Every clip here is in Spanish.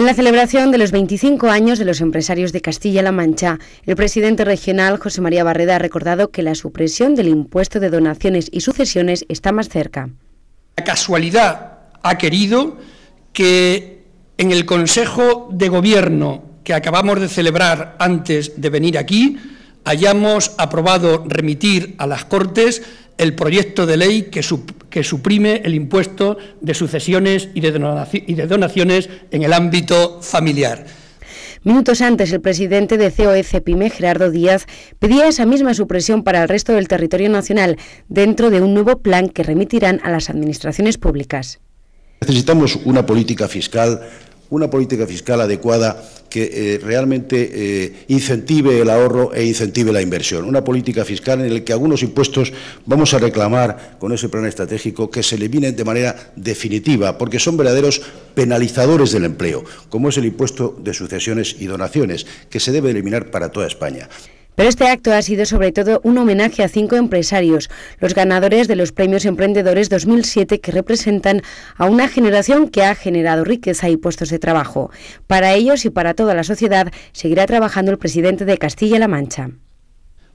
En la celebración de los 25 años de los empresarios de Castilla-La Mancha, el presidente regional José María Barreda ha recordado que la supresión del impuesto de donaciones y sucesiones está más cerca. La casualidad ha querido que en el Consejo de Gobierno que acabamos de celebrar antes de venir aquí, hayamos aprobado remitir a las Cortes el proyecto de ley que, suprime el impuesto de sucesiones y de donaciones en el ámbito familiar. Minutos antes, el presidente de COE Gerardo Díaz, pedía esa misma supresión para el resto del territorio nacional dentro de un nuevo plan que remitirán a las administraciones públicas. Necesitamos una política fiscal, una política fiscal adecuada que eh, realmente eh, incentive el ahorro e incentive la inversión. Una política fiscal en la que algunos impuestos vamos a reclamar con ese plan estratégico que se eliminen de manera definitiva, porque son verdaderos penalizadores del empleo, como es el impuesto de sucesiones y donaciones, que se debe eliminar para toda España. Pero este acto ha sido sobre todo un homenaje a cinco empresarios, los ganadores de los premios Emprendedores 2007 que representan a una generación que ha generado riqueza y puestos de trabajo. Para ellos y para toda la sociedad seguirá trabajando el presidente de Castilla-La Mancha.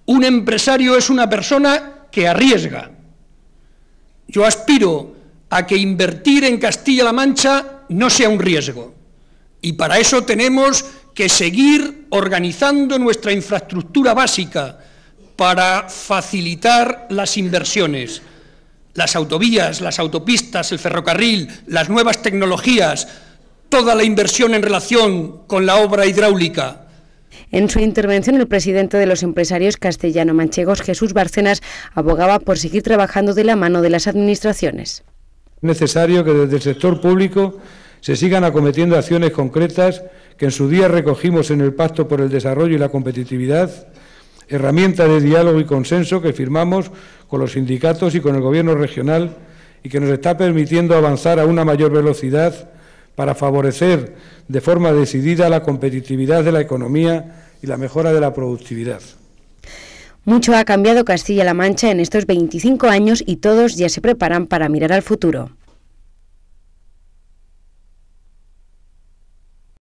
Un empresario es una persona que arriesga. Yo aspiro a que invertir en Castilla-La Mancha no sea un riesgo. Y para eso tenemos que seguir organizando nuestra infraestructura básica para facilitar las inversiones, las autovías, las autopistas, el ferrocarril, las nuevas tecnologías, toda la inversión en relación con la obra hidráulica. En su intervención, el presidente de los empresarios castellano-manchegos, Jesús Barcenas, abogaba por seguir trabajando de la mano de las administraciones. Es necesario que desde el sector público se sigan acometiendo acciones concretas que en su día recogimos en el Pacto por el Desarrollo y la Competitividad, herramienta de diálogo y consenso que firmamos con los sindicatos y con el Gobierno regional y que nos está permitiendo avanzar a una mayor velocidad para favorecer de forma decidida la competitividad de la economía y la mejora de la productividad. Mucho ha cambiado Castilla-La Mancha en estos 25 años y todos ya se preparan para mirar al futuro.